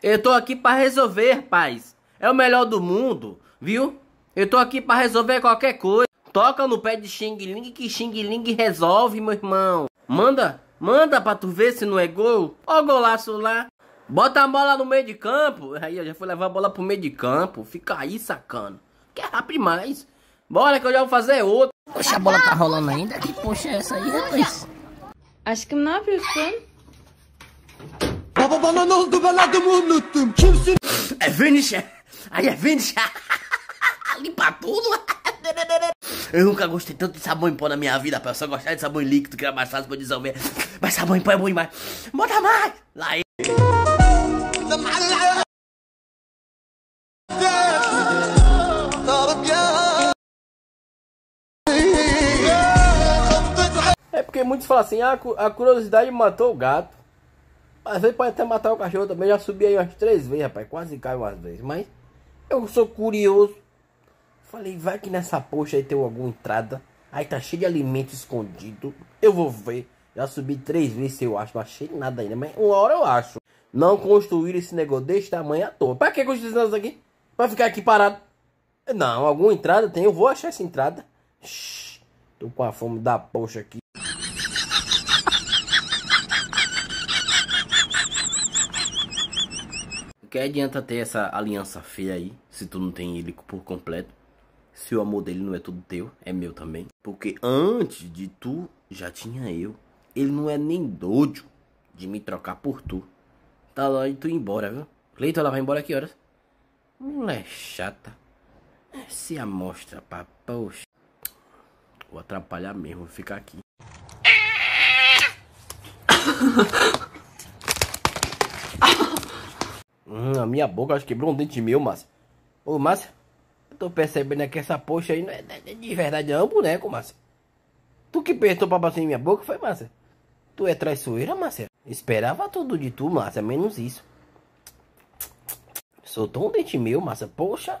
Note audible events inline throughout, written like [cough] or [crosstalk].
Eu tô aqui para resolver, paz. É o melhor do mundo, viu? Eu tô aqui para resolver qualquer coisa. Toca no pé de Xing Ling que Xing Ling resolve, meu irmão. Manda, manda pra tu ver se não é gol. Ó o golaço lá. Bota a bola no meio de campo. Aí eu já fui levar a bola pro meio de campo. Fica aí sacando. Que é rápido demais. Bora que eu já vou fazer outro. Poxa, a bola tá rolando ainda? Que poxa é essa aí, rapaz? Acho que não Baba bana ne oldu ben adımı é Kimsin? É? É Limpa [laughs] tudo. Eu nunca gostei tanto de sabão em pó na minha vida, rapaz. Eu só gostava de sabão líquido, que era mais fácil pra dissolver. Mas sabão em pó é bom demais. Bota mais. Lá ele. É. porque muitos falam assim, ah, a curiosidade matou o gato. Às vezes pode até matar o cachorro também, já subi aí umas três vezes, rapaz, quase caiu umas vezes. Mas eu sou curioso. Falei, vai que nessa poxa aí tem alguma entrada. Aí tá cheio de alimento escondido. Eu vou ver. Já subi três vezes eu acho, não achei nada ainda, mas uma hora eu acho. Não construir esse negócio desse tamanho à toa. Pra que construir isso aqui? Pra ficar aqui parado? Não, alguma entrada tem, eu vou achar essa entrada. Shhh, tô com a fome da poxa aqui. Que adianta ter essa aliança feia aí, se tu não tem ele por completo? Se o amor dele não é todo teu, é meu também. Porque antes de tu, já tinha eu. Ele não é nem doido de me trocar por tu. Tá lá e tu ir embora, viu? Cleiton, ela vai embora que horas? Mulher chata. Se é amostra pra poxa. Vou atrapalhar mesmo, vou ficar aqui. [laughs] minha boca, acho que quebrou um dente meu, mas. Ô, Márcio, eu tô percebendo que essa poxa aí não é de verdade, não é um boneco, Márcio. Tu que pensou pra bater em minha boca foi, Márcia. Tu é traiçoeira, Márcia. Esperava tudo de tu, Márcia, é menos isso. Soltou um dente meu, Márcia. Poxa,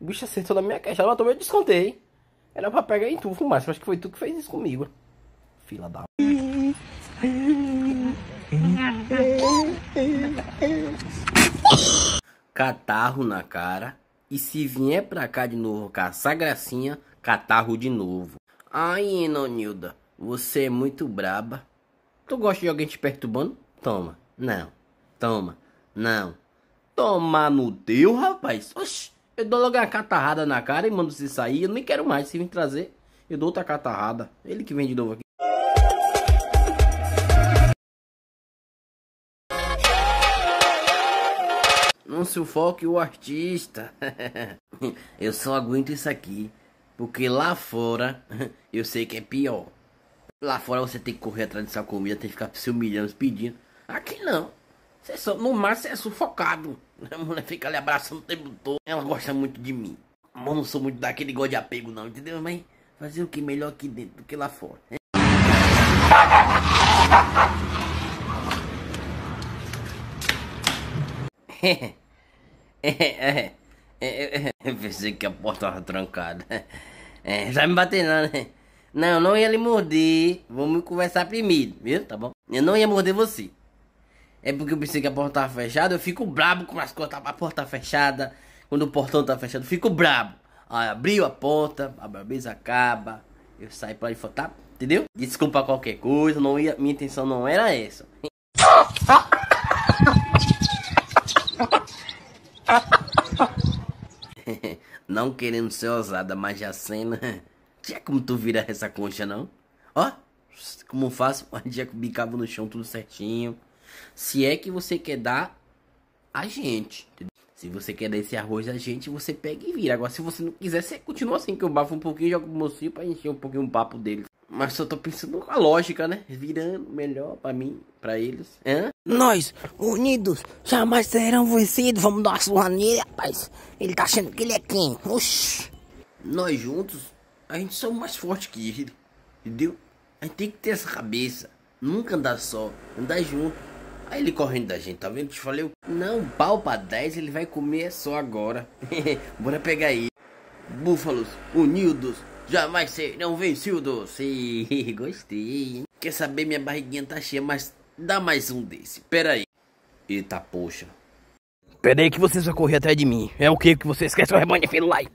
o bicho acertou na minha queixada, mas também eu descontei. Era pra pegar em tu, Márcia. Acho que foi tu que fez isso comigo. Fila da... [laughs] catarro na cara. E se vier pra cá de novo caçar gracinha, catarro de novo. Ai, Enonilda, você é muito braba. Tu gosta de alguém te perturbando? Toma, não, toma, não. Toma no teu, rapaz. Oxi, eu dou logo uma catarrada na cara e mando você sair. Eu nem quero mais, se vir trazer. Eu dou outra catarrada. Ele que vem de novo aqui. Não sufoque o artista. [laughs] eu só aguento isso aqui, porque lá fora [laughs] eu sei que é pior. Lá fora você tem que correr atrás dessa comida, tem que ficar se humilhando, pedindo. Aqui não. Você só, no máximo você é sufocado. [laughs] A mulher fica ali abraçando o tempo todo. Ela gosta muito de mim. Mas não sou muito daquele gosto de apego, não, entendeu? Mas fazer o que melhor aqui dentro do que lá fora. Eu pensei que a porta estava trancada. É, já me bater não, né? Não, eu não ia lhe morder. Vamos conversar primeiro, viu? Tá bom? Eu não ia morder você. É porque eu pensei que a porta tava fechada. Eu fico brabo com as coisas. A porta fechada. Quando o portão tá fechado, eu fico brabo. Aí abriu a porta, a brabeza acaba. Eu saio pra lhe faltar, entendeu? Desculpa qualquer coisa. Não ia, minha intenção não era essa. não querendo ser ousada, mas já cena. [laughs] Tinha como tu virar essa concha, não? Ó, como faço, um que bicava no chão tudo certinho. Se é que você quer dar a gente. Se você quer dar esse arroz a gente, você pega e vira. Agora, se você não quiser, você continua assim, que eu bafo um pouquinho, jogo o mocinho pra encher um pouquinho o papo dele. Mas só tô pensando com a lógica, né? Virando melhor para mim, para eles. Hã? Nós, unidos, jamais serão vencidos. Vamos dar uma surra nele, rapaz. Ele tá achando que ele é quem? Oxi. Nós juntos, a gente somos mais forte que ele. Entendeu? A gente tem que ter essa cabeça. Nunca andar só, andar junto. Aí ele correndo da gente, tá vendo? Te falei, não, pau pra 10 ele vai comer só agora. [laughs] Bora pegar aí. Búfalos, unidos, Jamais serão vencidos. Sim, [laughs] gostei. Quer saber, minha barriguinha tá cheia, mas dá mais um desse. Pera aí. Eita, poxa. Pera aí que vocês vão correr atrás de mim. É o que que vocês querem, seu rebanho de filho lá?